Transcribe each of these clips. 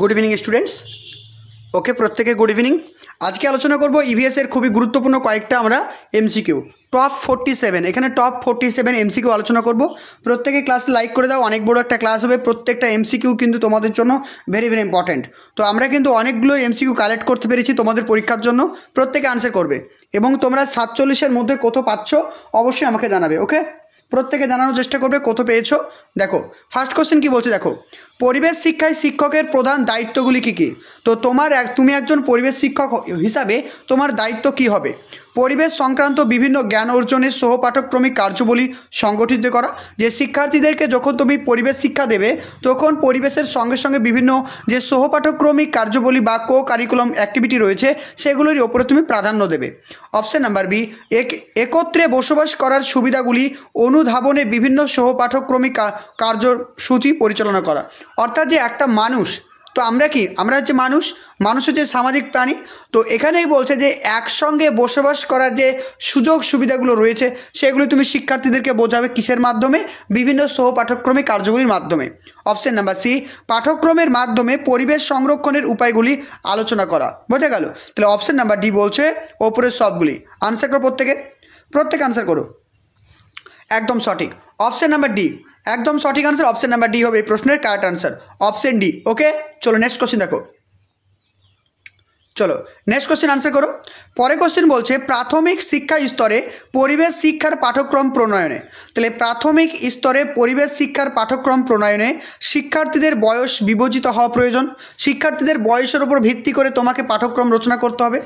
Good evening students ওকে প্রত্যেকে good evening আজকে আলোচনা করব ইভিএসের e খুবই গুরুত্বপূর্ণ কয়েকটা আমরা এমসিকিউ টপ ফোরটি সেভেন এখানে টপ ফোরটি সেভেন এমসিকিউ আলোচনা করব প্রত্যেকে ক্লাস লাইক করে দাও অনেক বড় একটা ক্লাস হবে প্রত্যেকটা এমসিকিউ কিন্তু তোমাদের জন্য ভেরি ভেরি ইম্পর্ট্যান্ট তো আমরা কিন্তু অনেকগুলো এমসিকিউ কালেক্ট করতে পেরেছি তোমাদের পরীক্ষার জন্য প্রত্যেকে আনসার করবে এবং তোমরা সাতচল্লিশের মধ্যে কত পাচ্ছ অবশ্যই আমাকে জানাবে ওকে প্রত্যেকে জানানোর চেষ্টা করবে কত পেয়েছো দেখো ফার্স্ট কোশ্চেন কি বলছে দেখো পরিবেশ শিক্ষায় শিক্ষকের প্রধান দায়িত্বগুলি কী কী তো তোমার তুমি একজন পরিবেশ শিক্ষক হিসাবে তোমার দায়িত্ব কি হবে পরিবেশ সংক্রান্ত বিভিন্ন জ্ঞান অর্জনের সহপাঠক্রমিক কার্যবলী সংগঠিত করা যে শিক্ষার্থীদেরকে যখন তুমি পরিবেশ শিক্ষা দেবে তখন পরিবেশের সঙ্গে সঙ্গে বিভিন্ন যে সহপাঠক্রমিক কার্যবলী বা কো কারিকুলাম অ্যাক্টিভিটি রয়েছে সেগুলোর ওপরে তুমি প্রাধান্য দেবে অপশান নাম্বার বি এক একত্রে বসবাস করার সুবিধাগুলি অনুধাবনে বিভিন্ন সহপাঠক্রমিক কার্যসূচি পরিচালনা করা অর্থাৎ যে একটা মানুষ তো আমরা কি আমরা হচ্ছে মানুষ মানুষ হচ্ছে সামাজিক প্রাণী তো এখানেই বলছে যে একসঙ্গে বসবাস করার যে সুযোগ সুবিধাগুলো রয়েছে সেগুলো তুমি শিক্ষার্থীদেরকে বোঝাবে কিসের মাধ্যমে বিভিন্ন সহ পাঠক্রমে কার্যগুলির মাধ্যমে অপশন নাম্বার সি পাঠ্যক্রমের মাধ্যমে পরিবেশ সংরক্ষণের উপায়গুলি আলোচনা করা বোঝা গেল তাহলে অপশন নাম্বার ডি বলছে ওপরের সবগুলি আনসার করো প্রত্যেকে প্রত্যেকে আনসার করো একদম সঠিক অপশন নাম্বার ডি একদম সঠিক আনসার অপশন নাম্বার ডি হবে এই প্রশ্নের correct answer option D okay চলো নেক্সট কোশ্চেন দেখো চলো নেক্সট কোশ্চেন আনসার করো পরে কোশ্চেন বলছে প্রাথমিক শিক্ষা স্তরে পরিবেশ শিক্ষার পাঠ্যক্রম প্রণয়নে তাহলে প্রাথমিক স্তরে পরিবেশ শিক্ষার পাঠ্যক্রম প্রণয়নে শিক্ষার্থীদের বয়স বিবেচিত হওয়া প্রয়োজন শিক্ষার্থীদের বয়সের ওপর ভিত্তি করে তোমাকে পাঠক্রম রচনা করতে হবে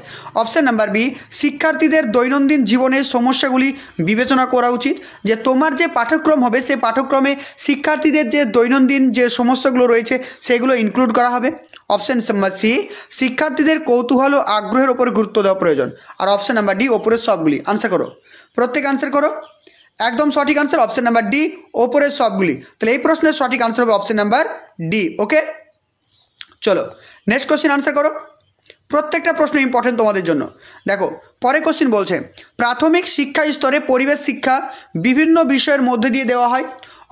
অপশান নাম্বার বি শিক্ষার্থীদের দৈনন্দিন জীবনের সমস্যাগুলি বিবেচনা করা উচিত যে তোমার যে পাঠ্যক্রম হবে সে পাঠ্যক্রমে শিক্ষার্থীদের যে দৈনন্দিন যে সমস্যাগুলো রয়েছে সেগুলো ইনক্লুড করা হবে অপশান নাম্বার সি শিক্ষার্থীদের কৌতূহল ও আগ্রহের ওপরে গুরুত্ব দেওয়া প্রয়োজন আর অপশান নাম্বার ডি ওপরের সবগুলি আনসার করো প্রত্যেক আনসার করো একদম সঠিক আনসার অপশান নাম্বার ডি ওপরের সবগুলি তাহলে এই প্রশ্নের সঠিক আনসার হবে অপশান নাম্বার ডি ওকে চলো নেক্সট কোশ্চেন আনসার করো প্রত্যেকটা প্রশ্ন ইম্পর্টেন্ট তোমাদের জন্য দেখো পরে কোশ্চিন বলছে প্রাথমিক শিক্ষা স্তরে পরিবেশ শিক্ষা বিভিন্ন বিষয়ের মধ্যে দিয়ে দেওয়া হয়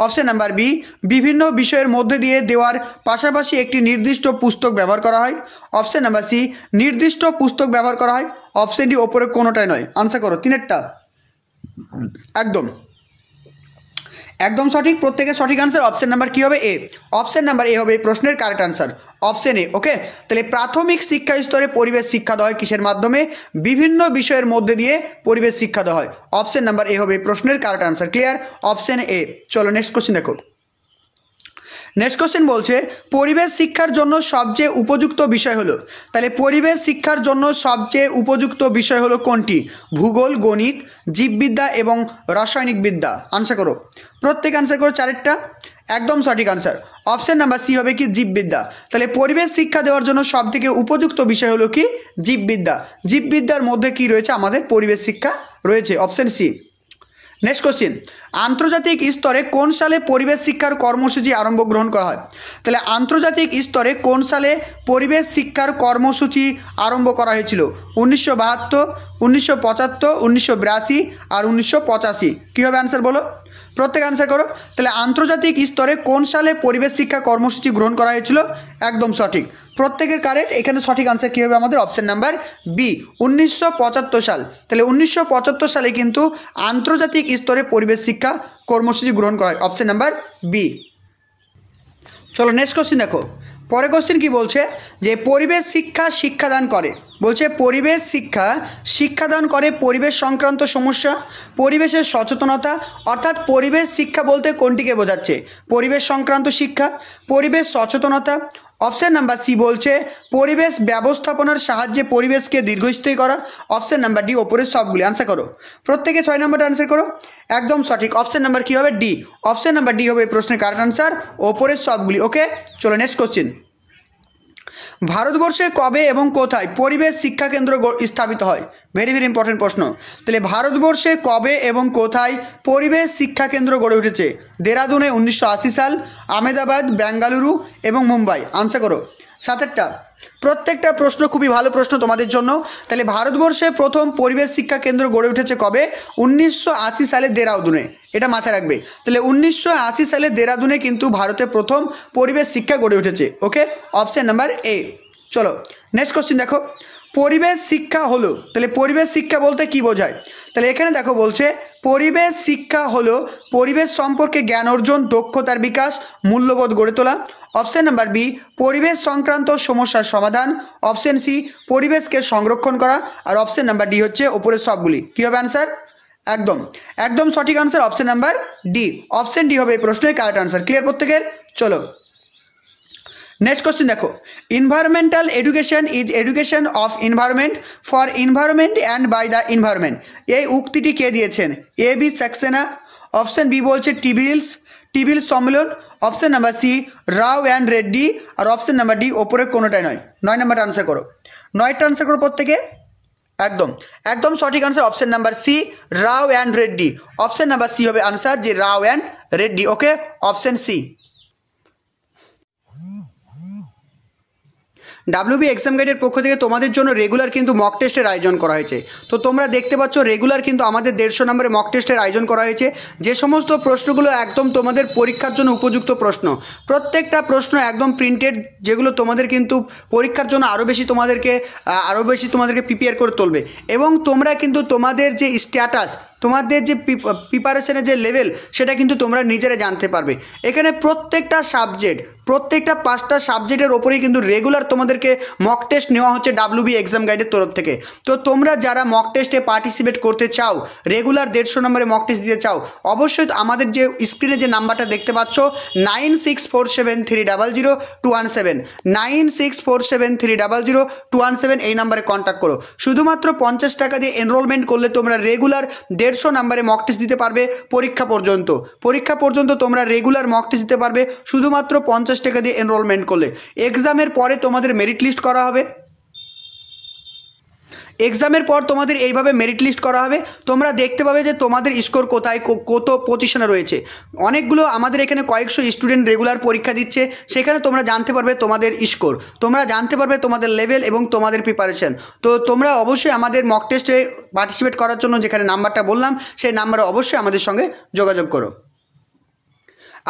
অপশন নাম্বার বি বিভিন্ন বিষয়ের মধ্যে দিয়ে দেওয়ার পাশাপাশি একটি নির্দিষ্ট পুস্তক ব্যবহার করা হয় অপশন নাম্বার সি নির্দিষ্ট পুস্তক ব্যবহার করা হয় অপশনটি ওপরে কোনোটাই নয় আনসার করো তিনেরটা একদম একদম সঠিক প্রত্যেকের সঠিক আনসার অপশান নাম্বার কী হবে এ অপশান নাম্বার এ হবে এই প্রশ্নের correct answer option A okay তাহলে প্রাথমিক শিক্ষা স্তরে পরিবেশ শিক্ষা দেওয়া হয় কিসের মাধ্যমে বিভিন্ন বিষয়ের মধ্যে দিয়ে পরিবেশ শিক্ষা দেওয়া হয় অপশান নাম্বার এ হবে এই প্রশ্নের correct answer clear option A চলো নেক্সট কোশ্চেন দেখো নেক্সট কোশ্চেন বলছে পরিবেশ শিক্ষার জন্য সবচেয়ে উপযুক্ত বিষয় হলো তাহলে পরিবেশ শিক্ষার জন্য সবচেয়ে উপযুক্ত বিষয় হলো কোনটি ভূগোল গণিত জীববিদ্যা এবং রাসায়নিক বিদ্যা আনসার করো প্রত্যেক আনসার করো চারেরটা একদম সঠিক আনসার অপশান নাম্বার সি হবে কি জীববিদ্যা তাহলে পরিবেশ শিক্ষা দেওয়ার জন্য সবথেকে উপযুক্ত বিষয় হলো কি জীববিদ্যা জীববিদ্যার মধ্যে কি রয়েছে আমাদের পরিবেশ শিক্ষা রয়েছে অপশান সি নেক্সট কোশ্চিন আন্তর্জাতিক স্তরে কোন সালে পরিবেশ শিক্ষার কর্মসূচি আরম্ভ গ্রহণ করা হয় তাহলে আন্তর্জাতিক স্তরে কোন সালে পরিবেশ শিক্ষার কর্মসূচি আরম্ভ করা হয়েছিল উনিশশো বাহাত্তর উনিশশো পঁচাত্তর উনিশশো বিরাশি আর উনিশশো পঁচাশি কী হবে অ্যান্সার বলো প্রত্যেক আনসার করো তাহলে আন্তর্জাতিক স্তরে কোন সালে পরিবেশ শিক্ষা কর্মসূচি গ্রহণ করা হয়েছিল একদম সঠিক প্রত্যেকের কারেন্ট এখানে সঠিক আনসার কী হবে আমাদের অপশান নাম্বার বি উনিশশো সাল তাহলে উনিশশো সালে কিন্তু আন্তর্জাতিক স্তরে পরিবেশ শিক্ষা কর্মসূচি গ্রহণ করা হয় অপশান নাম্বার বি চলো নেক্সট কোশ্চিন দেখো পরের কোশ্চিন কি বলছে যে পরিবেশ শিক্ষা শিক্ষাদান করে বলছে পরিবেশ শিক্ষা শিক্ষাদান করে পরিবেশ সংক্রান্ত সমস্যা পরিবেশের সচেতনতা অর্থাৎ পরিবেশ শিক্ষা বলতে কোনটিকে বোঝাচ্ছে পরিবেশ সংক্রান্ত শিক্ষা পরিবেশ সচেতনতা অপশান নাম্বার সি বলছে পরিবেশ ব্যবস্থাপনার সাহায্যে পরিবেশকে দীর্ঘস্থায়ী করা অপশান নাম্বার ডি ওপরের সবগুলি আনসার করো প্রত্যেকে ছয় নম্বরটা আনসার করো একদম সঠিক অপশান নাম্বার কী হবে ডি অপশান নাম্বার ডি হবে প্রশ্নের কারেক্ট আনসার ওপরের সবগুলি ওকে চলো নেক্সট কোশ্চিন ভারতবর্ষে কবে এবং কোথায় পরিবেশ শিক্ষা কেন্দ্র স্থাপিত হয় ভেরি ভেরি ইম্পর্টেন্ট প্রশ্ন তাহলে ভারতবর্ষে কবে এবং কোথায় পরিবেশ শিক্ষা কেন্দ্র গড়ে উঠেছে দেরাদুনে উনিশশো সাল আহমেদাবাদ বেঙ্গালুরু এবং মুম্বাই আনসার করো সাতেরটা প্রত্যেকটা প্রশ্ন খুবই ভালো প্রশ্ন তোমাদের জন্য তাহলে ভারতবর্ষে প্রথম পরিবেশ শিক্ষা কেন্দ্র গড়ে উঠেছে কবে উনিশশো সালে দেরাউদুনে এটা মাথায় রাখবে তাহলে উনিশশো সালে দেরাদুনে কিন্তু ভারতে প্রথম পরিবেশ শিক্ষা গড়ে উঠেছে ওকে অপশান নাম্বার এ চলো নেক্সট কোশ্চিন দেখো পরিবেশ শিক্ষা হলো তাহলে পরিবেশ শিক্ষা বলতে কি বোঝায় তাহলে এখানে দেখো বলছে পরিবেশ শিক্ষা হলো পরিবেশ সম্পর্কে জ্ঞান অর্জন দক্ষতার বিকাশ মূল্যবোধ গড়ে তোলা অপশন নাম্বার বি পরিবেশ সংক্রান্ত সমস্যার সমাধান অপশন সি পরিবেশকে সংরক্ষণ করা আর অপশন নাম্বার ডি হচ্ছে ওপরের সবগুলি কী হবে অ্যান্সার একদম একদম সঠিক answer option number D option D হবে এই প্রশ্নের কারেক্ট আনসার ক্লিয়ার প্রত্যেকের চলো নেক্সট কোশ্চেন দেখো environmental education is education of environment for environment and by the environment এই উক্তিটি কে দিয়েছেন A B Saxena option B বলছে টিবিলস টিভিল সম্মেলন option number C Rao and Reddy আর অপশান নাম্বার ডি ওপরে কোনোটাই নয় নয় নাম্বারটা আনসার করো নয়টা আনসার করো প্রত্যেকে একদম একদম সঠিক answer option number C Rao and Reddy option number C হবে আনসার যে Rao and Reddy okay option C WB exam গাইডের পক্ষ থেকে তোমাদের জন্য রেগুলার কিন্তু মক টেস্টের আয়োজন করা হয়েছে তো তোমরা দেখতে পাচ্ছ রেগুলার কিন্তু আমাদের দেড়শো নম্বরে মক টেস্টের আয়োজন করা হয়েছে যে সমস্ত প্রশ্নগুলো একদম তোমাদের পরীক্ষার জন্য উপযুক্ত প্রশ্ন প্রত্যেকটা প্রশ্ন একদম প্রিন্টেড যেগুলো তোমাদের কিন্তু পরীক্ষার জন্য আরও বেশি তোমাদেরকে আরও বেশি তোমাদেরকে প্রিপেয়ার করে তুলবে এবং তোমরা কিন্তু তোমাদের যে স্ট্যাটাস তোমাদের যে প্রিপারেশনের যে লেভেল সেটা কিন্তু তোমরা নিজেরা জানতে পারবে এখানে প্রত্যেকটা সাবজেক্ট প্রত্যেকটা পাঁচটা সাবজেক্টের ওপরেই কিন্তু রেগুলার তোমাদেরকে মক টেস্ট নেওয়া হচ্ছে বি এক্সাম গাইডের তরফ থেকে তো তোমরা যারা মক টেস্টে পার্টিসিপেট করতে চাও রেগুলার দেড়শো নম্বরে মক টেস্ট দিতে চাও অবশ্যই আমাদের যে স্ক্রিনে যে নাম্বারটা দেখতে পাচ্ছ nine six four seven three double zero two one seven nine six four seven three double zero two one seven এই নাম্বারে কন্ট্যাক্ট করো শুধুমাত্র পঞ্চাশ টাকা দিয়ে এনরোলমেন্ট করলে তোমরা রেগুলার দেড়শো নাম্বারে মক টেস্ট দিতে পারবে পরীক্ষা পর্যন্ত পরীক্ষা পর্যন্ত তোমরা রেগুলার মক টেস্ট দিতে পারবে শুধুমাত্র পঞ্চাশ টাকা দিয়ে এনরোলমেন্ট করলে এক্সামের পরে তোমাদের মেরিট লিস্ট করা হবে এক্সামের পর তোমাদের এইভাবে মেরিট লিস্ট করা হবে তোমরা দেখতে পাবে যে তোমাদের স্কোর কোথায় কত পজিশনে রয়েছে অনেকগুলো আমাদের এখানে কয়েকশো স্টুডেন্ট রেগুলার পরীক্ষা দিচ্ছে সেখানে তোমরা জানতে পারবে তোমাদের স্কোর তোমরা জানতে পারবে তোমাদের লেভেল এবং তোমাদের প্রিপারেশন তো তোমরা অবশ্যই আমাদের মক টেস্টে পার্টিসিপেট করার জন্য যেখানে নাম্বারটা বললাম সেই নাম্বারে অবশ্যই আমাদের সঙ্গে যোগাযোগ করো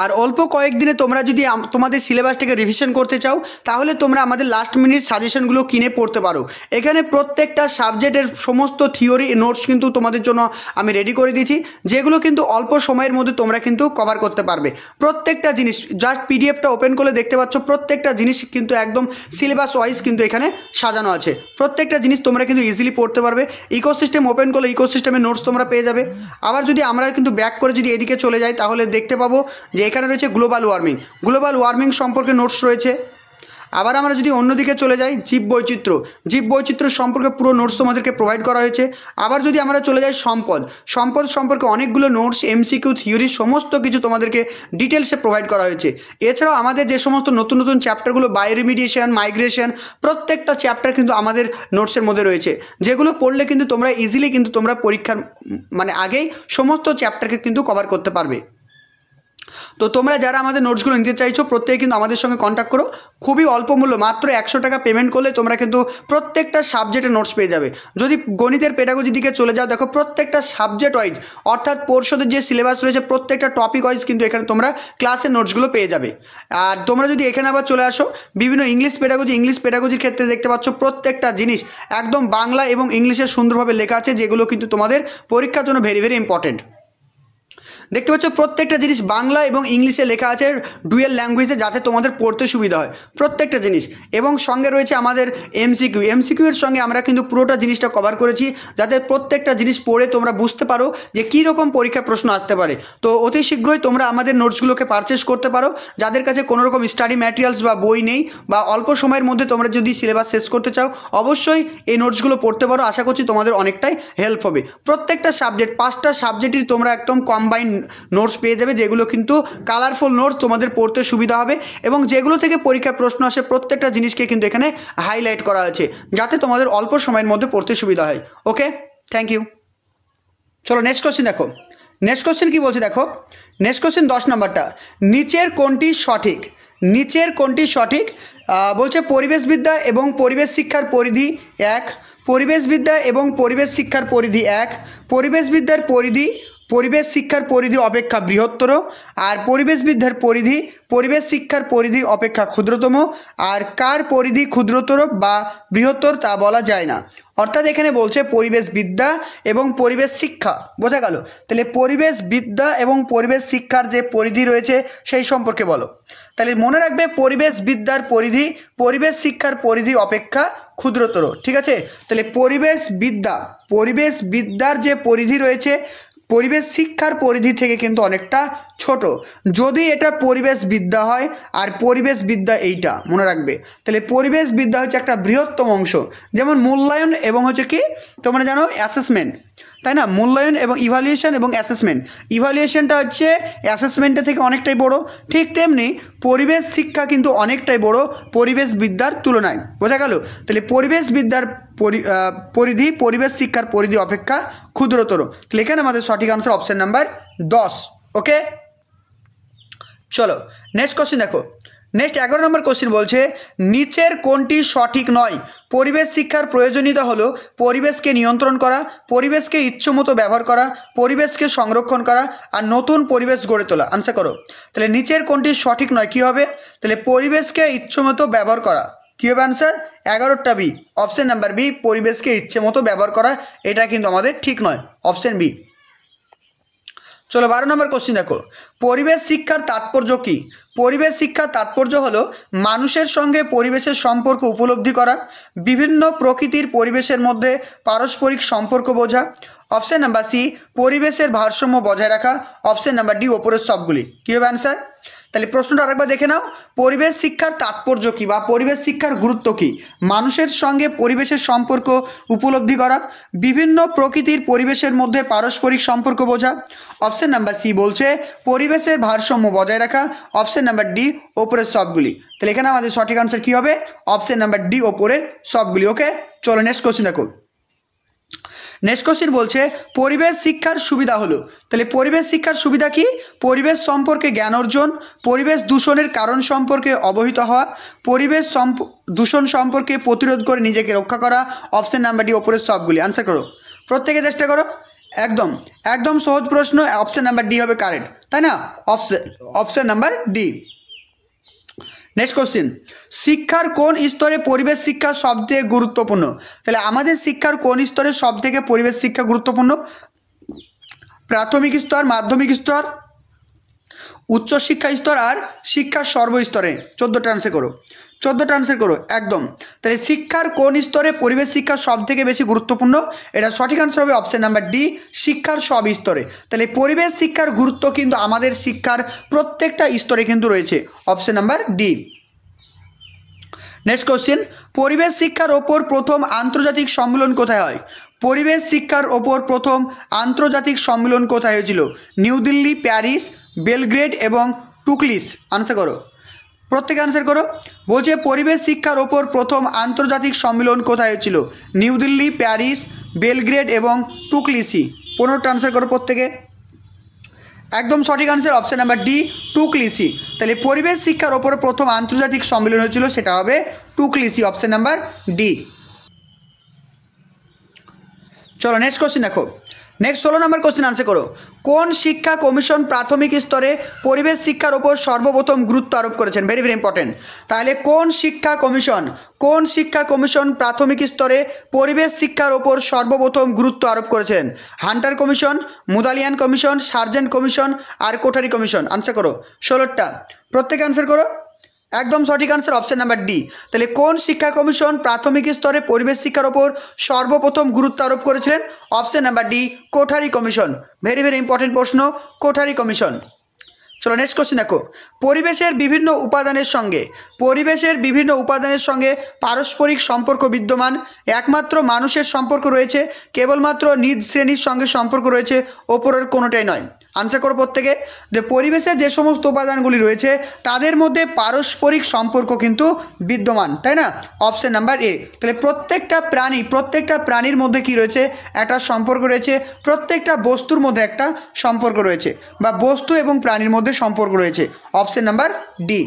আর অল্প কয়েকদিনে তোমরা যদি তোমাদের সিলেবাসটাকে রিভিশন করতে চাও তাহলে তোমরা আমাদের লাস্ট মিনিট সাজেশনগুলো কিনে পড়তে পারো এখানে প্রত্যেকটা সাবজেক্টের সমস্ত থিওরি নোটস কিন্তু তোমাদের জন্য আমি রেডি করে দিয়েছি যেগুলো কিন্তু অল্প সময়ের মধ্যে তোমরা কিন্তু কভার করতে পারবে প্রত্যেকটা জিনিস জাস্ট পিডিএফটা ওপেন করলে দেখতে পাচ্ছ প্রত্যেকটা জিনিস কিন্তু একদম সিলেবাস ওয়াইজ কিন্তু এখানে সাজানো আছে প্রত্যেকটা জিনিস তোমরা কিন্তু ইজিলি পড়তে পারবে ইকোসিস্টেম ওপেন করলে ইকোসিস্টেমের নোটস তোমরা পেয়ে যাবে আবার যদি আমরা কিন্তু ব্যাক করে যদি এদিকে চলে যাই তাহলে দেখতে পাবো যে এখানে রয়েছে গ্লোবাল ওয়ার্মিং গ্লোবাল ওয়ার্মিং সম্পর্কে নোটস রয়েছে আবার আমরা যদি অন্যদিকে চলে যাই জীব বৈচিত্র্য জীব বৈচিত্র্য সম্পর্কে পুরো নোটস তোমাদেরকে প্রোভাইড করা হয়েছে আবার যদি আমরা চলে যাই সম্পদ সম্পদ সম্পর্কে অনেকগুলো নোটস এমসিকিউ থিওরি সমস্ত কিছু তোমাদেরকে ডিটেলসে প্রোভাইড করা হয়েছে এছাড়াও আমাদের যে সমস্ত নতুন নতুন চ্যাপ্টারগুলো বায়োরিমিডিয়েশন মাইগ্রেশন প্রত্যেকটা চ্যাপ্টার কিন্তু আমাদের নোটসের মধ্যে রয়েছে যেগুলো পড়লে কিন্তু তোমরা ইজিলি কিন্তু তোমরা পরীক্ষার মানে আগেই সমস্ত চ্যাপ্টারকে কিন্তু কভার করতে পারবে তো তোমরা যারা আমাদের নোটসগুলো নিতে চাইছো প্রত্যেকে কিন্তু আমাদের সঙ্গে কন্ট্যাক্ট করো খুবই অল্প মূল্য মাত্র একশো টাকা পেমেন্ট করলে তোমরা কিন্তু প্রত্যেকটা সাবজেক্টে নোটস পেয়ে যাবে যদি গণিতের পেডাগোজি দিকে চলে যাও দেখো প্রত্যেকটা সাবজেক্ট ওয়াইজ অর্থাৎ পর্ষদের যে সিলেবাস রয়েছে প্রত্যেকটা টপিক ওয়াইজ কিন্তু এখানে তোমরা ক্লাসের নোটসগুলো পেয়ে যাবে আর তোমরা যদি এখানে আবার চলে আসো বিভিন্ন ইংলিশ পেডাগোজি ইংলিশ পেডাগোজির ক্ষেত্রে দেখতে পাচ্ছ প্রত্যেকটা জিনিস একদম বাংলা এবং ইংলিশে সুন্দরভাবে লেখা আছে যেগুলো কিন্তু তোমাদের পরীক্ষার জন্য ভেরি ভেরি ইম্পর্টেন্ট দেখতে পাচ্ছ প্রত্যেকটা জিনিস বাংলা এবং ইংলিশে লেখা আছে ডুয়েল ল্যাঙ্গুয়েজে যাতে তোমাদের পড়তে সুবিধা হয় প্রত্যেকটা জিনিস এবং সঙ্গে রয়েছে আমাদের এমসিকিউ এমসিকিউ এর সঙ্গে আমরা কিন্তু পুরোটা জিনিসটা কভার করেছি যাতে প্রত্যেকটা জিনিস পড়ে তোমরা বুঝতে পারো যে কী রকম পরীক্ষা প্রশ্ন আসতে পারে তো অতি শীঘ্রই তোমরা আমাদের নোটসগুলোকে পারচেস করতে পারো যাদের কাছে কোনো রকম স্টাডি ম্যাটেরিয়ালস বা বই নেই বা অল্প সময়ের মধ্যে তোমরা যদি সিলেবাস শেষ করতে চাও অবশ্যই এই নোটসগুলো পড়তে পারো আশা করছি তোমাদের অনেকটাই হেল্প হবে প্রত্যেকটা সাবজেক্ট পাঁচটা সাবজেক্টই তোমরা একদম কম্বাইন্ড নোটস পেয়ে যাবে যেগুলো কিন্তু কালারফুল নোটস তোমাদের পড়তে সুবিধা হবে এবং যেগুলো থেকে পরীক্ষা প্রশ্ন আসে প্রত্যেকটা জিনিসকে কিন্তু এখানে হাইলাইট করা আছে যাতে তোমাদের অল্প সময়ের মধ্যে পড়তে সুবিধা হয় ওকে থ্যাংক ইউ চলো নেক্সট কোশ্চেন দেখো নেক্সট কোশ্চেন কী বলছে দেখো নেক্সট কোশ্চেন দশ নম্বরটা নিচের কোনটি সঠিক নিচের কোনটি সঠিক বলছে পরিবেশবিদ্যা এবং পরিবেশ শিক্ষার পরিধি এক পরিবেশবিদ্যা এবং পরিবেশ শিক্ষার পরিধি এক পরিবেশবিদ্যার পরিধি পরিবেশ শিক্ষার পরিধি অপেক্ষা বৃহত্তর আর পরিবেশ বিদ্যার পরিধি পরিবেশ শিক্ষার পরিধি অপেক্ষা ক্ষুদ্রতম আর কার পরিধি ক্ষুদ্রতর বা বৃহত্তর তা বলা যায় না অর্থাৎ এখানে বলছে পরিবেশ বিদ্যা এবং পরিবেশ শিক্ষা বোঝা গেল তাহলে পরিবেশ বিদ্যা এবং পরিবেশ শিক্ষার যে পরিধি রয়েছে সেই সম্পর্কে বলো তাহলে মনে রাখবে পরিবেশ বিদ্যার পরিধি পরিবেশ শিক্ষার পরিধি অপেক্ষা ক্ষুদ্রতর ঠিক আছে তাহলে পরিবেশ বিদ্যা পরিবেশ বিদ্যার যে পরিধি রয়েছে পরিবেশ শিক্ষার পরিধি থেকে কিন্তু অনেকটা ছোট যদি এটা পরিবেশ বিদ্যা হয় আর পরিবেশ বিদ্যা এইটা মনে রাখবে তাহলে পরিবেশ বিদ্যা হচ্ছে একটা বৃহত্তম অংশ যেমন মূল্যায়ন এবং হচ্ছে কি তোমরা জানো অ্যাসেসমেন্ট তাই না মূল্যায়ন এবং ইভালুয়েশন এবং অ্যাসেসমেন্ট ইভালুয়েশনটা হচ্ছে অ্যাসেসমেন্টের থেকে অনেকটাই বড় ঠিক তেমনি পরিবেশ শিক্ষা কিন্তু অনেকটাই বড় পরিবেশ বিদ্যার তুলনায় বোঝা গেল তাহলে পরিবেশ বিদ্যার পরিধি পরিবেশ শিক্ষার পরিধি অপেক্ষা ক্ষুদ্রতর তাহলে এখানে আমাদের সঠিক আনসার অপশান নাম্বার দশ ওকে চলো নেক্সট কোশ্চেন দেখো নেক্সট এগারো নম্বর কোশ্চেন বলছে নিচের কোনটি সঠিক নয় পরিবেশ শিক্ষার প্রয়োজনীয়তা হলো পরিবেশকে নিয়ন্ত্রণ করা পরিবেশকে ইচ্ছমতো ব্যবহার করা পরিবেশকে সংরক্ষণ করা আর নতুন পরিবেশ গড়ে তোলা আনসার করো তাহলে নিচের কোনটি সঠিক নয় কী হবে তাহলে পরিবেশকে ইচ্ছমতো ব্যবহার করা কী হবে আনসার এগারোটা বি অপশান নাম্বার বি পরিবেশকে ইচ্ছে মতো ব্যবহার করা এটা কিন্তু আমাদের ঠিক নয় অপশান বি চলো বারো নম্বর কোশ্চিন দেখো পরিবেশ শিক্ষার তাৎপর্য কী পরিবেশ শিক্ষার তাৎপর্য হলো মানুষের সঙ্গে পরিবেশের সম্পর্ক উপলব্ধি করা বিভিন্ন প্রকৃতির পরিবেশের মধ্যে পারস্পরিক সম্পর্ক বোঝা অপশান নাম্বার সি পরিবেশের ভারসাম্য বজায় রাখা অপশান নাম্বার ডি ওপরের সবগুলি কী হবে অ্যান্সার তাহলে প্রশ্নটা আরেকবার দেখে নাও পরিবেশ শিক্ষার তাৎপর্য কী বা পরিবেশ শিক্ষার গুরুত্ব কী মানুষের সঙ্গে পরিবেশের সম্পর্ক উপলব্ধি করা বিভিন্ন প্রকৃতির পরিবেশের মধ্যে পারস্পরিক সম্পর্ক বোঝা অপশান নাম্বার সি বলছে পরিবেশের ভারসাম্য বজায় রাখা অপশান নাম্বার ডি ওপরের সবগুলি তাহলে এখানে আমাদের সঠিক আনসার কী হবে অপশান নাম্বার ডি ওপরের সবগুলি ওকে চলো নেক্সট কোশ্চেন দেখো নেক্সট কোশ্চিন বলছে পরিবেশ শিক্ষার সুবিধা হলো তাহলে পরিবেশ শিক্ষার সুবিধা কি পরিবেশ সম্পর্কে জ্ঞান অর্জন পরিবেশ দূষণের কারণ সম্পর্কে অবহিত হওয়া পরিবেশ সম্প দূষণ সম্পর্কে প্রতিরোধ করে নিজেকে রক্ষা করা অপশান নাম্বারটি ওপরের সবগুলি আনসার করো প্রত্যেকে চেষ্টা করো একদম একদম সহজ প্রশ্ন অপশান নাম্বার ডি হবে কারেক্ট তাই না option option number D next question শিক্ষার কোন স্তরে পরিবেশ শিক্ষা সবথেকে গুরুত্বপূর্ণ তাহলে আমাদের শিক্ষার কোন স্তরে সবথেকে পরিবেশ শিক্ষা গুরুত্বপূর্ণ প্রাথমিক স্তর মাধ্যমিক স্তর উচ্চশিক্ষা স্তর আর শিক্ষার সর্বস্তরে চোদ্দোটা আনসে করো চোদ্দোটা আনসার করো একদম তাহলে শিক্ষার কোন স্তরে পরিবেশ শিক্ষা সব থেকে বেশি গুরুত্বপূর্ণ এটা সঠিক আনসার হবে অপশান নাম্বার ডি শিক্ষার সব স্তরে তাহলে পরিবেশ শিক্ষার গুরুত্ব কিন্তু আমাদের শিক্ষার প্রত্যেকটা স্তরে কিন্তু রয়েছে option number D next question পরিবেশ শিক্ষার ওপর প্রথম আন্তর্জাতিক সম্মেলন কোথায় হয় পরিবেশ শিক্ষার ওপর প্রথম আন্তর্জাতিক সম্মেলন কোথায় হয়েছিল নিউ দিল্লি প্যারিস বেলগ্রেড এবং টুকলিস আনসার করো প্রত্যেকে অ্যান্সার করো বলছে পরিবেশ শিক্ষার ওপর প্রথম আন্তর্জাতিক সম্মেলন কোথায় হয়েছিল নিউ দিল্লি প্যারিস বেলগ্রেড এবং টুকলিসি পনেরোটা অ্যান্সার করো প্রত্যেকে একদম সঠিক answer option number D Tbilisi তাহলে পরিবেশ শিক্ষার ওপর প্রথম আন্তর্জাতিক সম্মেলন হয়েছিল সেটা হবে টুকলিসি অপশান নাম্বার ডি চলো নেক্সট কোশ্চেন দেখো নেক্সট ষোলো নম্বর কোশ্চেন আনসার করো কোন শিক্ষা কমিশন প্রাথমিক স্তরে পরিবেশ শিক্ষার ওপর সর্বপ্রথম গুরুত্ব আরোপ করেছেন ভেরি ভেরি ইম্পর্টেন্ট তাহলে কোন শিক্ষা কমিশন কোন শিক্ষা কমিশন প্রাথমিক স্তরে পরিবেশ শিক্ষার ওপর সর্বপ্রথম গুরুত্ব আরোপ করেছেন Hunter commission Mudaliar commission Sargent commission আর কোঠারি কমিশন আনসার করো ষোলোটা প্রত্যেকে আনসার করো একদম সঠিক আনসার অপশান নাম্বার ডি তাহলে কোন শিক্ষা কমিশন প্রাথমিক স্তরে পরিবেশ শিক্ষার ওপর সর্বপ্রথম গুরুত্ব আরোপ করেছিলেন option number D Kothari commission very very important প্রশ্ন কোঠারি কমিশন চলো নেক্সট কোশ্চেন দেখো পরিবেশের বিভিন্ন উপাদানের সঙ্গে পরিবেশের বিভিন্ন উপাদানের সঙ্গে পারস্পরিক সম্পর্ক বিদ্যমান একমাত্র মানুষের সম্পর্ক রয়েছে কেবলমাত্র নিজ শ্রেণীর সঙ্গে সম্পর্ক রয়েছে ওপরের কোনোটাই নয় আনসার করো প্রত্যেকে যে পরিবেশে যে সমস্ত উপাদানগুলি রয়েছে তাদের মধ্যে পারস্পরিক সম্পর্ক কিন্তু বিদ্যমান তাই না অপশান নাম্বার এ তাহলে প্রত্যেকটা প্রাণী প্রত্যেকটা প্রাণীর মধ্যে কি রয়েছে একটা সম্পর্ক রয়েছে প্রত্যেকটা বস্তুর মধ্যে একটা সম্পর্ক রয়েছে বা বস্তু এবং প্রাণীর মধ্যে সম্পর্ক রয়েছে অপশান নাম্বার ডি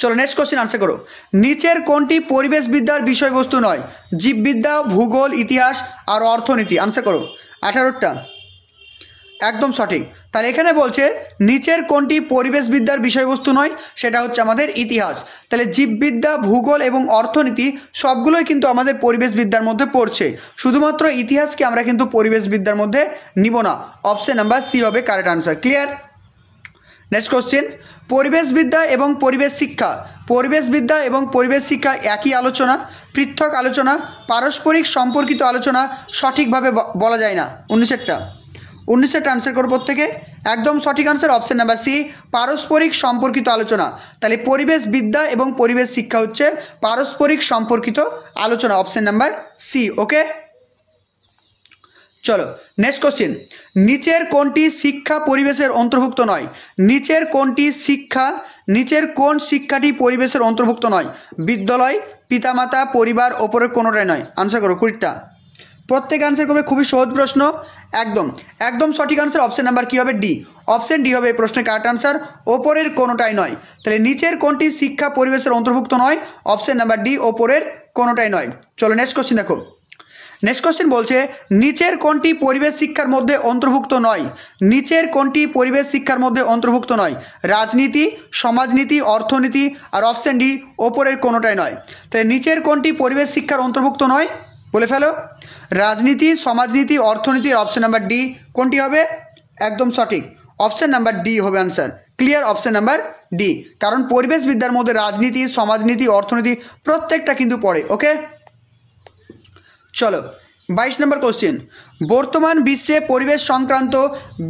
চলো নেক্সট কোশ্চেন আনসার করো নিচের কোনটি পরিবেশবিদ্যার বিষয়বস্তু নয় জীববিদ্যা ভূগোল ইতিহাস আর অর্থনীতি আনসার করো আঠারোটা একদম সঠিক তাহলে এখানে বলছে নিচের কোনটি পরিবেশবিদ্যার বিষয়বস্তু নয় সেটা হচ্ছে আমাদের ইতিহাস তাহলে জীববিদ্যা ভূগোল এবং অর্থনীতি সবগুলোই কিন্তু আমাদের পরিবেশবিদ্যার মধ্যে পড়ছে শুধুমাত্র ইতিহাসকে আমরা কিন্তু পরিবেশবিদ্যার মধ্যে নিব না অপশান নাম্বার সি হবে correct answer clear next question পরিবেশবিদ্যা এবং পরিবেশ শিক্ষা পরিবেশবিদ্যা এবং পরিবেশ শিক্ষা একই আলোচনা পৃথক আলোচনা পারস্পরিক সম্পর্কিত আলোচনা সঠিকভাবে বলা যায় না উনিশেরটা উনিশটা ট্রান্সফার করবো থেকে একদম সঠিক আনসার অপশান নাম্বার সি পারস্পরিক সম্পর্কিত আলোচনা তাহলে পরিবেশ বিদ্যা এবং পরিবেশ শিক্ষা হচ্ছে পারস্পরিক সম্পর্কিত আলোচনা অপশান নাম্বার সি ওকে চলো নেক্সট কোশ্চিন নিচের কোনটি শিক্ষা পরিবেশের অন্তর্ভুক্ত নয় নিচের কোনটি শিক্ষা নিচের কোন শিক্ষাটি পরিবেশের অন্তর্ভুক্ত নয় বিদ্যালয় পিতামাতা পরিবার ওপরের কোনোটাই নয় আনসার করো কুড়িটা প্রত্যেক আনসার করবে খুবই সহজ প্রশ্ন একদম একদম সঠিক আনসার অপশান নাম্বার কী হবে ডি অপশান ডি হবে প্রশ্নের কারেক্ট আনসার ওপরের কোনোটাই নয় তাহলে নিচের কোনটি শিক্ষা পরিবেশের অন্তর্ভুক্ত নয় অপশান নাম্বার ডি ওপরের কোনোটাই নয় চলো নেক্সট কোশ্চেন দেখো নেক্সট কোশ্চেন বলছে নিচের কোনটি পরিবেশ শিক্ষার মধ্যে অন্তর্ভুক্ত নয় নিচের কোনটি পরিবেশ শিক্ষার মধ্যে অন্তর্ভুক্ত নয় রাজনীতি সমাজনীতি অর্থনীতি আর অপশান ডি ওপরের কোনোটাই নয় তাহলে নিচের কোনটি পরিবেশ শিক্ষার অন্তর্ভুক্ত নয় বলে ফেলো রাজনীতি সমাজনীতি অর্থনীতির অপশন নাম্বার ডি কোনটি হবে একদম সঠিক অপশান নাম্বার ডি হবে answer clear option number D কারণ পরিবেশবিদ্যার মধ্যে রাজনীতি সমাজনীতি অর্থনীতি প্রত্যেকটা কিন্তু পড়ে ওকে চলো বাইশ নম্বর কোশ্চেন বর্তমান বিশ্বে পরিবেশ সংক্রান্ত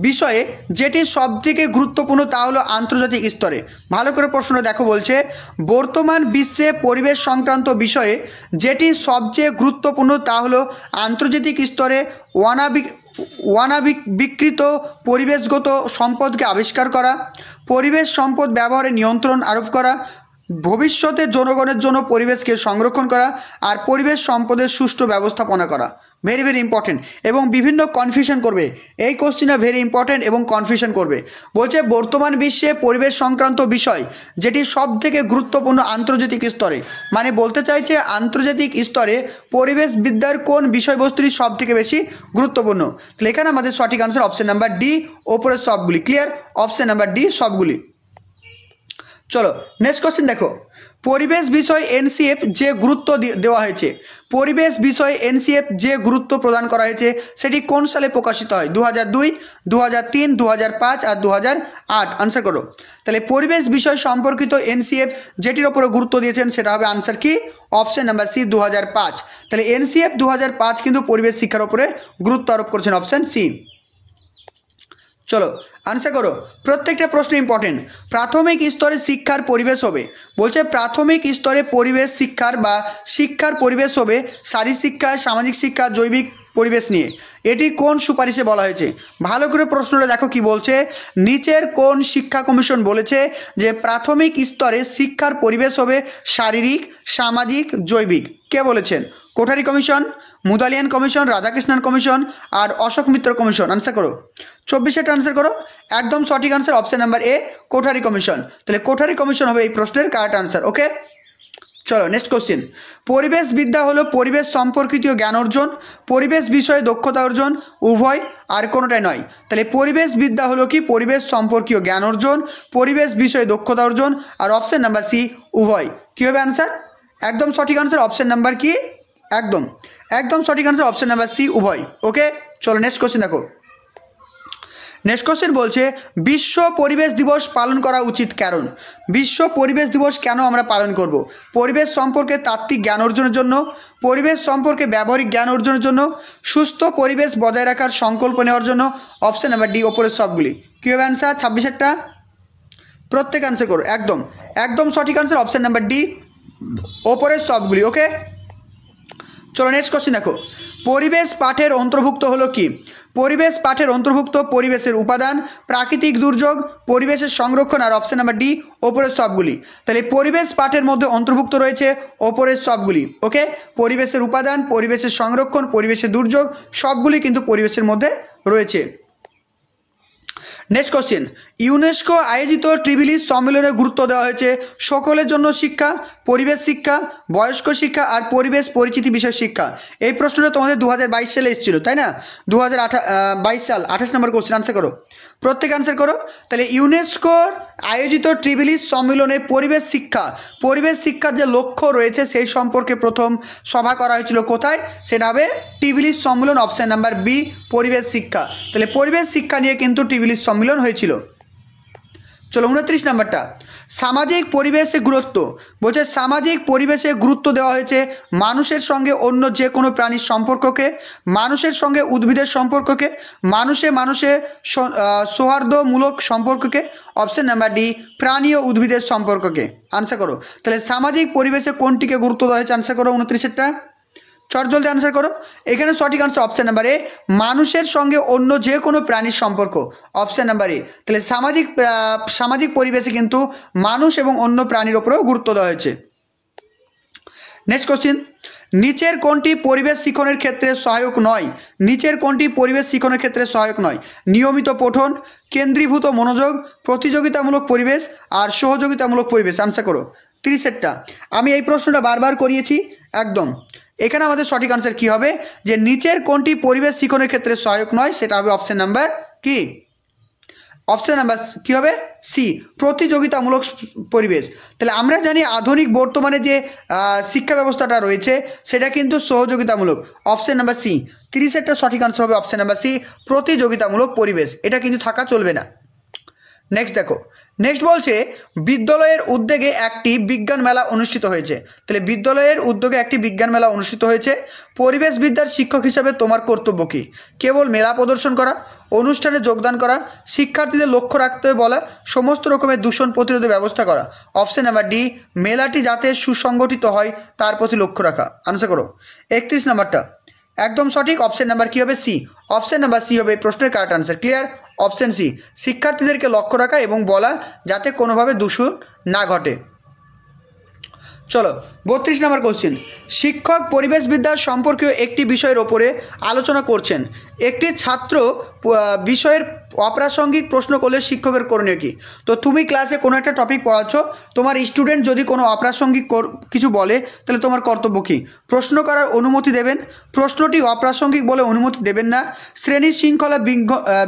বিষয়ে যেটি সবথেকে গুরুত্বপূর্ণ তা হলো আন্তর্জাতিক স্তরে ভালো করে প্রশ্ন দেখো বলছে বর্তমান বিশ্বে পরিবেশ সংক্রান্ত বিষয়ে যেটি সবচেয়ে গুরুত্বপূর্ণ তা হলো আন্তর্জাতিক স্তরে ওয়ানাবিক ওয়ানাবিক বিকৃত পরিবেশগত সম্পদকে আবিষ্কার করা পরিবেশ সম্পদ ব্যবহারে নিয়ন্ত্রণ আরোপ করা ভবিষ্যতে জনগণের জন্য পরিবেশকে সংরক্ষণ করা আর পরিবেশ সম্পদের সুষ্ঠু ব্যবস্থাপনা করা ভেরি ভেরি ইম্পর্টেন্ট এবং বিভিন্ন কনফিউশন করবে এই কোশ্চিনটা ভেরি ইম্পর্টেন্ট এবং কনফিউশন করবে বলছে বর্তমান বিশ্বে পরিবেশ সংক্রান্ত বিষয় যেটি সব থেকে গুরুত্বপূর্ণ আন্তর্জাতিক স্তরে মানে বলতে চাইছে আন্তর্জাতিক স্তরে পরিবেশ বিদ্যার কোন বিষয়বস্তুটি সব থেকে বেশি গুরুত্বপূর্ণ এখানে আমাদের সঠিক আনসার অপশান নাম্বার ডি ওপরের সবগুলি ক্লিয়ার অপশান নাম্বার ডি সবগুলি চলো নেক্সট কোশ্চেন দেখো পরিবেশ বিষয় এনসিএফ যে গুরুত্ব দেওয়া হয়েছে পরিবেশ বিষয় এনসিএফ যে গুরুত্ব প্রদান করা হয়েছে সেটি কোন সালে প্রকাশিত হয় দু হাজার দুই দু হাজার তিন দু হাজার পাঁচ আর দু হাজার আট আনসার করো তাহলে পরিবেশ বিষয় সম্পর্কিত এনসিএফ যেটির ওপরে গুরুত্ব দিয়েছেন সেটা হবে আনসার কি অপশান নাম্বার সি দু হাজার পাঁচ তাহলে এনসিএফ দু হাজার পাঁচ কিন্তু পরিবেশ শিক্ষার ওপরে গুরুত্ব আরোপ করেছেন অপশান সি চলো আনসার করো প্রত্যেকটা প্রশ্ন ইম্পর্টেন্ট প্রাথমিক স্তরে শিক্ষার পরিবেশ হবে বলছে প্রাথমিক স্তরে পরিবেশ শিক্ষার বা শিক্ষার পরিবেশ হবে শারীরিক শিক্ষা সামাজিক শিক্ষা জৈবিক পরিবেশ নিয়ে এটি কোন সুপারিশে বলা হয়েছে ভালো করে প্রশ্নটা দেখো কি বলছে নিচের কোন শিক্ষা কমিশন বলেছে যে প্রাথমিক স্তরে শিক্ষার পরিবেশ হবে শারীরিক সামাজিক জৈবিক কে বলেছেন Kothari commission Mudaliar commission Radhakrishnan commission আর অশোক মিত্র কমিশন আনসার করো চব্বিশের আনসার করো একদম সঠিক answer option number A Kothari commission তাহলে কোঠারি কমিশন হবে এই প্রশ্নের কারেক্ট আনসার ওকে চলো নেক্সট কোশ্চেন পরিবেশ বিদ্যা হলো পরিবেশ সম্পর্কিতীয় জ্ঞান অর্জন পরিবেশ বিষয়ে দক্ষতা অর্জন উভয় আর কোনোটাই নয় তাহলে পরিবেশ বিদ্যা হলো কি পরিবেশ সম্পর্কীয় জ্ঞান অর্জন পরিবেশ বিষয়ে দক্ষতা অর্জন আর অপশান নাম্বার সি উভয় কী হবে অ্যান্সার একদম সঠিক আনসার অপশান নাম্বার কি একদম একদম সঠিক আনসার অপশান নাম্বার সি উভয় ওকে চলো নেক্সট কোশ্চেন দেখো কোশ্চেন বলছে বিশ্ব পরিবেশ দিবস পালন করা উচিত কারণ বিশ্ব পরিবেশ দিবস কেন আমরা পালন করব। পরিবেশ সম্পর্কে তাত্ত্বিক জ্ঞান অর্জনের জন্য পরিবেশ সম্পর্কে ব্যবহারিক জ্ঞান অর্জনের জন্য সুস্থ পরিবেশ বজায় রাখার সংকল্প নেওয়ার জন্য অপশান নাম্বার ডি ওপরের সবগুলি কী হবে অ্যান্সার একটা প্রত্যেক অ্যান্সার করো একদম একদম সঠিক অ্যান্সার অপশান নাম্বার ডি ওপরের সবগুলি ওকে চলো নেক্সট কোশ্চেন দেখো পরিবেশ পাঠের অন্তর্ভুক্ত হলো কি পরিবেশ পাঠের অন্তর্ভুক্ত পরিবেশের উপাদান প্রাকৃতিক দুর্যোগ পরিবেশের সংরক্ষণ আর অপশান নাম্বার ডি ওপরের সবগুলি তাহলে পরিবেশ পাঠের মধ্যে অন্তর্ভুক্ত রয়েছে ওপরের সবগুলি ওকে পরিবেশের উপাদান পরিবেশের সংরক্ষণ পরিবেশের দুর্যোগ সবগুলি কিন্তু পরিবেশের মধ্যে রয়েছে নেক্সট কোশ্চেন ইউনেস্কো আয়োজিত ট্রিবিলি সম্মেলনে গুরুত্ব দেওয়া হয়েছে সকলের জন্য শিক্ষা পরিবেশ শিক্ষা বয়স্ক শিক্ষা আর পরিবেশ পরিচিতি বিষয় শিক্ষা এই প্রশ্নটা তোমাদের দু সালে এসেছিল তাই না দু হাজার সাল আঠাশ নম্বর কোশ্চেন আনসার করো প্রত্যেক আনসার করো তাহলে ইউনেস্কোর আয়োজিত ট্রিবিলিস সম্মেলনে পরিবেশ শিক্ষা পরিবেশ শিক্ষার যে লক্ষ্য রয়েছে সেই সম্পর্কে প্রথম সভা করা হয়েছিল কোথায় সেটা হবে টিবিলিস সম্মেলন অপশান নাম্বার বি পরিবেশ শিক্ষা তাহলে পরিবেশ শিক্ষা নিয়ে কিন্তু টিবিলিস সম্মেলন হয়েছিল চলো উনত্রিশ নাম্বারটা সামাজিক পরিবেশে গুরুত্ব বলছে সামাজিক পরিবেশে গুরুত্ব দেওয়া হয়েছে মানুষের সঙ্গে অন্য যে কোনো প্রাণীর সম্পর্ককে মানুষের সঙ্গে উদ্ভিদের সম্পর্ককে মানুষে মানুষে সৌহার্দ্যমূলক সম্পর্ককে অপশান নাম্বার ডি প্রাণী ও উদ্ভিদের সম্পর্ককে আনসার করো তাহলে সামাজিক পরিবেশে কোনটিকে গুরুত্ব দেওয়া হয়েছে আনসার করো উনত্রিশেরটা চটজলদি আনসার করো এখানে সঠিক আনসার অপশান নাম্বার এ মানুষের সঙ্গে অন্য যে কোনো প্রাণীর সম্পর্ক অপশান নাম্বার এ তাহলে সামাজিক সামাজিক পরিবেশে কিন্তু মানুষ এবং অন্য প্রাণীর ওপরেও গুরুত্ব দেওয়া হয়েছে নেক্সট কোশ্চিন নিচের কোনটি পরিবেশ শিক্ষণের ক্ষেত্রে সহায়ক নয় নিচের কোনটি পরিবেশ শিক্ষণের ক্ষেত্রে সহায়ক নয় নিয়মিত পঠন কেন্দ্রীভূত মনোযোগ প্রতিযোগিতামূলক পরিবেশ আর সহযোগিতামূলক পরিবেশ আনসার করো তিরিশেরটা আমি এই প্রশ্নটা বারবার করিয়েছি একদম এখানে আমাদের সঠিক আনসার কি হবে যে নিচের কোনটি পরিবেশ শিখনের ক্ষেত্রে সহায়ক নয় সেটা হবে অপশান নাম্বার কি অপশান নাম্বার কী হবে সি প্রতিযোগিতামূলক পরিবেশ তাহলে আমরা জানি আধুনিক বর্তমানে যে শিক্ষা ব্যবস্থাটা রয়েছে সেটা কিন্তু সহযোগিতামূলক অপশান নাম্বার সি তিরিশেরটা সঠিক আনসার হবে অপশান নাম্বার সি প্রতিযোগিতামূলক পরিবেশ এটা কিন্তু থাকা চলবে না নেক্সট দেখো নেক্সট বলছে বিদ্যালয়ের উদ্যোগে একটি বিজ্ঞান মেলা অনুষ্ঠিত হয়েছে তাহলে বিদ্যালয়ের উদ্যোগে একটি বিজ্ঞান মেলা অনুষ্ঠিত হয়েছে পরিবেশ বিদ্যার শিক্ষক হিসাবে তোমার কর্তব্য কী কেবল মেলা প্রদর্শন করা অনুষ্ঠানে যোগদান করা শিক্ষার্থীদের লক্ষ্য রাখতে বলা সমস্ত রকমের দূষণ প্রতিরোধে ব্যবস্থা করা অপশান নাম্বার ডি মেলাটি যাতে সুসংগঠিত হয় তার প্রতি লক্ষ্য রাখা আনসার করো একত্রিশ নাম্বারটা একদম সঠিক অপশন নাম্বার কী হবে সি অপশান নাম্বার সি হবে প্রশ্নের correct answer clear option C শিক্ষার্থীদেরকে লক্ষ্য রাখা এবং বলা যাতে কোনোভাবে দূষণ না ঘটে চলো বত্রিশ নম্বর কোশ্চেন শিক্ষক পরিবেশ বিদ্যার সম্পর্কীয় একটি বিষয়ের ওপরে আলোচনা করছেন একটি ছাত্র বিষয়ের অপ্রাসঙ্গিক প্রশ্ন করলে শিক্ষকের করণীয় কী তো তুমি ক্লাসে কোনো একটা টপিক পড়াচ্ছ তোমার স্টুডেন্ট যদি কোনো অপ্রাসঙ্গিক কিছু বলে তাহলে তোমার কর্তব্য কী প্রশ্ন করার অনুমতি দেবেন প্রশ্নটি অপ্রাসঙ্গিক বলে অনুমতি দেবেন না শ্রেণী শৃঙ্খলা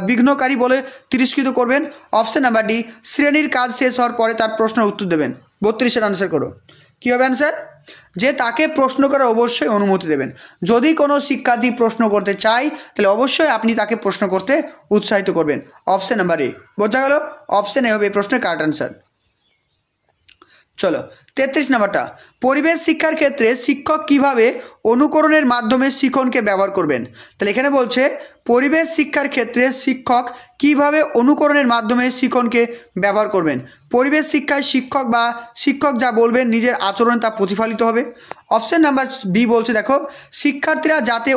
বিঘ্নকারী বলে তিরস্কৃত করবেন অপশান নাম্বার ডি শ্রেণীর কাজ শেষ হওয়ার পরে তার প্রশ্নের উত্তর দেবেন বত্রিশের আনসার করো কী হবে অ্যান্সার যে তাকে প্রশ্ন করার অবশ্যই অনুমতি দেবেন যদি কোনো শিক্ষার্থী প্রশ্ন করতে চায় তাহলে অবশ্যই আপনি তাকে প্রশ্ন করতে উৎসাহিত করবেন অপশান নাম্বার এ বোঝা গেল অপশান এ হবে এই প্রশ্নের কারেক্ট অ্যান্সার চলো তেত্রিশ নম্বরটা পরিবেশ শিক্ষার ক্ষেত্রে শিক্ষক কিভাবে অনুকরণের মাধ্যমে শিখনকে ব্যবহার করবেন তাহলে এখানে বলছে পরিবেশ শিক্ষার ক্ষেত্রে শিক্ষক কিভাবে অনুকরণের মাধ্যমে শিখনকে ব্যবহার করবেন পরিবেশ শিক্ষায় শিক্ষক বা শিক্ষক যা বলবেন নিজের আচরণ তা প্রতিফলিত হবে অপশন নাম্বার বি বলছে দেখো শিক্ষার্থীরা যাতে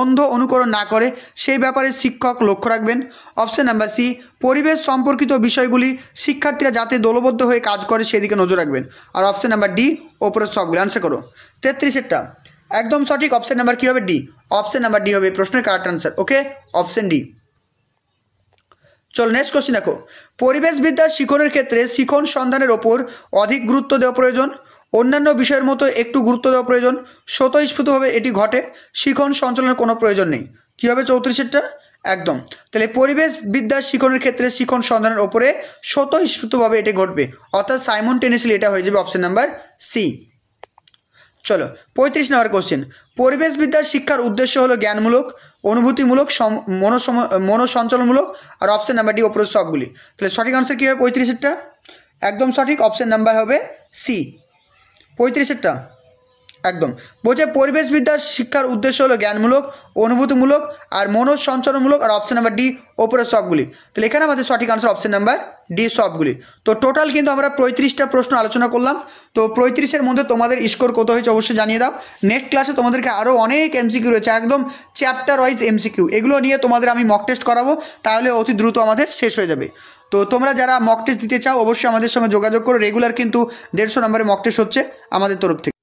অন্ধ অনুকরণ না করে সেই ব্যাপারে শিক্ষক লক্ষ্য রাখবেন অপশন নাম্বার সি পরিবেশ সম্পর্কিত বিষয়গুলি শিক্ষার্থীরা যাতে দলবদ্ধ হয়ে কাজ করে সেদিকে নজর রাখবেন আর অপশন নাম্বার ডি ওপরের সবগুলো আনসার করো তেত্রিশেরটা একদম সঠিক অপশন নাম্বার কী হবে ডি অপশন নাম্বার ডি হবে প্রশ্নের correct answer okay option D চলো নেক্সট কোশ্চিন দেখো পরিবেশবিদ্যার শিখনের ক্ষেত্রে শিখন সন্ধানের ওপর অধিক গুরুত্ব দেওয়া প্রয়োজন অন্যান্য বিষয়ের মতো একটু গুরুত্ব দেওয়া প্রয়োজন স্বতঃস্ফূর্তভাবে এটি ঘটে শিখন সঞ্চালনের কোনো প্রয়োজন নেই কী হবে চৌত্রিশেরটা একদম তাহলে পরিবেশ বিদ্যার শিখনের ক্ষেত্রে শিখন সন্ধানের ওপরে স্বতঃস্ফূর্তভাবে এটি ঘটবে অর্থাৎ সাইমন টেনিসলি এটা হয়ে যাবে অপশান নাম্বার সি চলো পঁয়ত্রিশ নম্বর কোশ্চেন বিদ্যার শিক্ষার উদ্দেশ্য হলো জ্ঞানমূলক অনুভূতিমূলক মনোসম মনোসঞ্চলনমূলক আর অপশান নাম্বারটি ওপরে সবগুলি তাহলে সঠিক আনসার কী হবে পঁয়ত্রিশেরটা একদম সঠিক অপশান নাম্বার হবে সি পঁয়ত্রিশেরটা একদম বলছে পরিবেশবিদ্যার শিক্ষার উদ্দেশ্য হলো জ্ঞানমূলক অনুভূতিমূলক আর মনোসঞ্চরণমূলক আর অপশান নাম্বার ডি ওপরে সবগুলি তাহলে এখানে আমাদের সঠিক আনসার অপশান নাম্বার ডি সবগুলি তো টোটাল কিন্তু আমরা পঁয়ত্রিশটা প্রশ্ন আলোচনা করলাম তো পঁয়ত্রিশের মধ্যে তোমাদের স্কোর কত হয়েছে অবশ্যই জানিয়ে দাও নেক্সট ক্লাসে তোমাদেরকে আরও অনেক এমসিকিউ রয়েছে একদম চ্যাপ্টার ওয়াইজ এমসিকিউ এগুলো নিয়ে তোমাদের আমি মক টেস্ট করাবো তাহলে অতি দ্রুত আমাদের শেষ হয়ে যাবে তো তোমরা যারা মক টেস্ট দিতে চাও অবশ্যই আমাদের সঙ্গে যোগাযোগ করো রেগুলার কিন্তু দেড়শো নম্বরে মক টেস্ট হচ্ছে আমাদের তরফ থেকে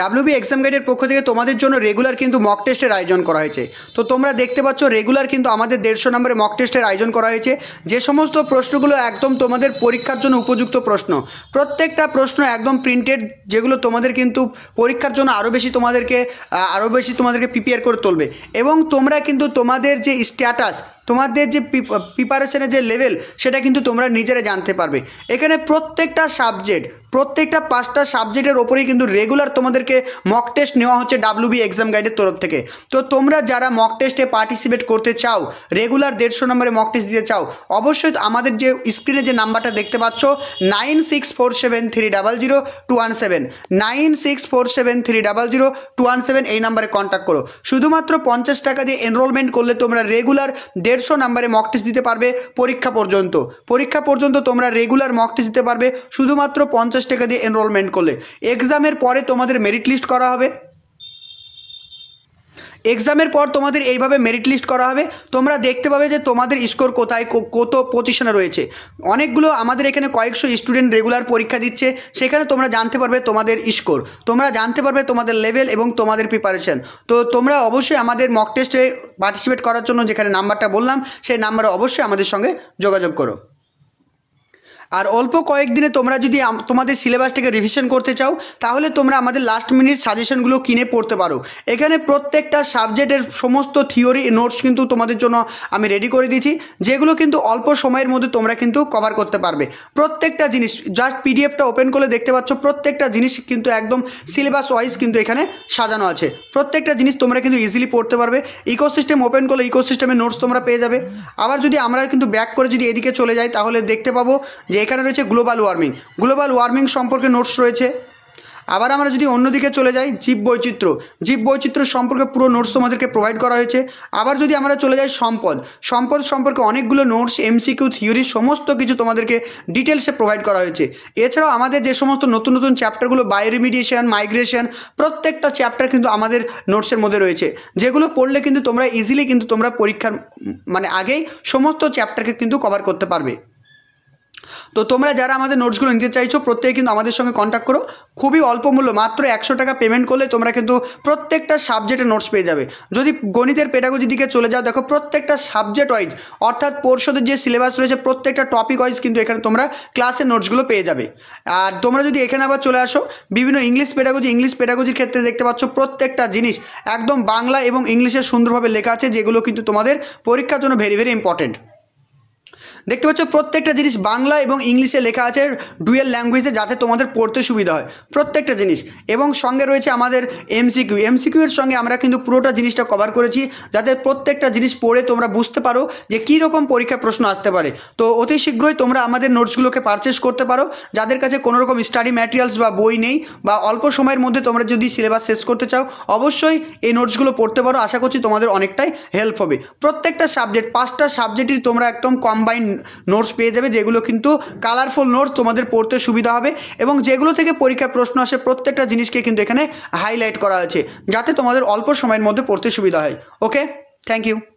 ডাব্লিউবি এক্সাম গাইডের পক্ষ থেকে তোমাদের জন্য রেগুলার কিন্তু মক টেস্টের আয়োজন করা হয়েছে তো তোমরা দেখতে পাচ্ছ রেগুলার কিন্তু আমাদের দেড়শো নম্বরে মক টেস্টের আয়োজন করা হয়েছে যে সমস্ত প্রশ্নগুলো একদম তোমাদের পরীক্ষার জন্য উপযুক্ত প্রশ্ন প্রত্যেকটা প্রশ্ন একদম প্রিন্টেড যেগুলো তোমাদের কিন্তু পরীক্ষার জন্য আরও বেশি তোমাদেরকে আরও বেশি তোমাদেরকে প্রিপেয়ার করে তুলবে এবং তোমরা কিন্তু তোমাদের যে স্ট্যাটাস তোমাদের যে প্রিপারেশনের যে লেভেল সেটা কিন্তু তোমরা নিজেরা জানতে পারবে এখানে প্রত্যেকটা সাবজেক্ট প্রত্যেকটা পাঁচটা সাবজেক্টের ওপরেই কিন্তু রেগুলার তোমাদেরকে মক টেস্ট নেওয়া হচ্ছে ডাব্লিউবি এক্সাম গাইডের তরফ থেকে তো তোমরা যারা মক টেস্টে পার্টিসিপেট করতে চাও রেগুলার দেড়শো নম্বরে মক টেস্ট দিতে চাও অবশ্যই আমাদের যে স্ক্রিনে যে নাম্বারটা দেখতে পাচ্ছ nine six four seven three double zero two one seven nine six four seven three double zero two one seven এই নাম্বারে কন্ট্যাক্ট করো শুধুমাত্র পঞ্চাশ টাকা দিয়ে এনরোলমেন্ট করলে তোমরা রেগুলার দেড় দেড়শো নাম্বারে মক টেস্ট দিতে পারবে পরীক্ষা পর্যন্ত পরীক্ষা পর্যন্ত তোমরা রেগুলার মক টেস্ট দিতে পারবে শুধুমাত্র পঞ্চাশ টাকা দিয়ে এনরোলমেন্ট করলে এক্সামের পরে তোমাদের মেরিট লিস্ট করা হবে এক্সামের পর তোমাদের এইভাবে মেরিট লিস্ট করা হবে তোমরা দেখতে পাবে যে তোমাদের স্কোর কোথায় কত পজিশনে রয়েছে অনেকগুলো আমাদের এখানে কয়েকশো স্টুডেন্ট রেগুলার পরীক্ষা দিচ্ছে সেখানে তোমরা জানতে পারবে তোমাদের স্কোর তোমরা জানতে পারবে তোমাদের লেভেল এবং তোমাদের প্রিপারেশান তো তোমরা অবশ্যই আমাদের মক টেস্টে পার্টিসিপেট করার জন্য যেখানে নাম্বারটা বললাম সেই নাম্বারে অবশ্যই আমাদের সঙ্গে যোগাযোগ করো আর অল্প কয়েকদিনে তোমরা যদি তোমাদের সিলেবাসটাকে রিভিশন করতে চাও তাহলে তোমরা আমাদের লাস্ট মিনিট সাজেশনগুলো কিনে পড়তে পারো এখানে প্রত্যেকটা সাবজেক্টের সমস্ত থিওরি নোটস কিন্তু তোমাদের জন্য আমি রেডি করে দিয়েছি যেগুলো কিন্তু অল্প সময়ের মধ্যে তোমরা কিন্তু কভার করতে পারবে প্রত্যেকটা জিনিস জাস্ট পিডিএফটা ওপেন করলে দেখতে পাচ্ছ প্রত্যেকটা জিনিস কিন্তু একদম সিলেবাস ওয়াইজ কিন্তু এখানে সাজানো আছে প্রত্যেকটা জিনিস তোমরা কিন্তু ইজিলি পড়তে পারবে ইকোসিস্টেম ওপেন করলে ইকোসিস্টেমের নোটস তোমরা পেয়ে যাবে আবার যদি আমরা কিন্তু ব্যাক করে যদি এদিকে চলে যাই তাহলে দেখতে পাবো যে এখানে রয়েছে গ্লোবাল ওয়ার্মিং গ্লোবাল ওয়ার্মিং সম্পর্কে নোটস রয়েছে আবার আমরা যদি অন্যদিকে চলে যাই জীব বৈচিত্র্য জীব বৈচিত্র্য সম্পর্কে পুরো নোটস তোমাদেরকে প্রোভাইড করা হয়েছে আবার যদি আমরা চলে যাই সম্পদ সম্পদ সম্পর্কে অনেকগুলো নোটস এমসিকিউ থিওরি সমস্ত কিছু তোমাদেরকে ডিটেলসে প্রোভাইড করা হয়েছে এছাড়াও আমাদের যে সমস্ত নতুন নতুন চ্যাপ্টারগুলো বায়োরিমিডিয়েশন মাইগ্রেশন প্রত্যেকটা চ্যাপ্টার কিন্তু আমাদের নোটসের মধ্যে রয়েছে যেগুলো পড়লে কিন্তু তোমরা ইজিলি কিন্তু তোমরা পরীক্ষার মানে আগেই সমস্ত চ্যাপ্টারকে কিন্তু কভার করতে পারবে তো তোমরা যারা আমাদের নোটসগুলো নিতে চাইছো প্রত্যেকে কিন্তু আমাদের সঙ্গে কন্ট্যাক্ট করো খুবই অল্প মূল্য মাত্র একশো টাকা পেমেন্ট করলে তোমরা কিন্তু প্রত্যেকটা সাবজেক্টের নোটস পেয়ে যাবে যদি গণিতের পেটাগোজির দিকে চলে যাও দেখো প্রত্যেকটা সাবজেক্ট ওয়াইজ অর্থাৎ পর্ষদের যে সিলেবাস রয়েছে প্রত্যেকটা টপিক ওয়াইজ কিন্তু এখানে তোমরা ক্লাসের নোটসগুলো পেয়ে যাবে আর তোমরা যদি এখানে আবার চলে আসো বিভিন্ন ইংলিশ পেটাগোজি ইংলিশ পেটাগোজির ক্ষেত্রে দেখতে পাচ্ছ প্রত্যেকটা জিনিস একদম বাংলা এবং ইংলিশে সুন্দরভাবে লেখা আছে যেগুলো কিন্তু তোমাদের পরীক্ষার জন্য ভেরি ভেরি ইম্পর্টেন্ট দেখতে পাচ্ছ প্রত্যেকটা জিনিস বাংলা এবং ইংলিশে লেখা আছে ডুয়েল ল্যাঙ্গুয়েজে যাতে তোমাদের পড়তে সুবিধা হয় প্রত্যেকটা জিনিস এবং সঙ্গে রয়েছে আমাদের এমসিকিউ এমসিকিউ এর সঙ্গে আমরা কিন্তু পুরোটা জিনিসটা কভার করেছি যাতে প্রত্যেকটা জিনিস পড়ে তোমরা বুঝতে পারো যে কী রকম পরীক্ষা প্রশ্ন আসতে পারে তো অতি শীঘ্রই তোমরা আমাদের নোটসগুলোকে পারচেস করতে পারো যাদের কাছে কোনো রকম স্টাডি ম্যাটেরিয়ালস বা বই নেই বা অল্প সময়ের মধ্যে তোমরা যদি সিলেবাস শেষ করতে চাও অবশ্যই এই নোটসগুলো পড়তে পারো আশা করছি তোমাদের অনেকটাই হেল্প হবে প্রত্যেকটা সাবজেক্ট পাঁচটা সাবজেক্টই তোমরা একদম কম্বাইন্ড নোটস পেয়ে যাবে যেগুলো কিন্তু কালারফুল নোটস তোমাদের পড়তে সুবিধা হবে এবং যেগুলো থেকে পরীক্ষা প্রশ্ন আসে প্রত্যেকটা জিনিসকে কিন্তু এখানে হাইলাইট করা আছে যাতে তোমাদের অল্প সময়ের মধ্যে পড়তে সুবিধা হয় ওকে থ্যাংক ইউ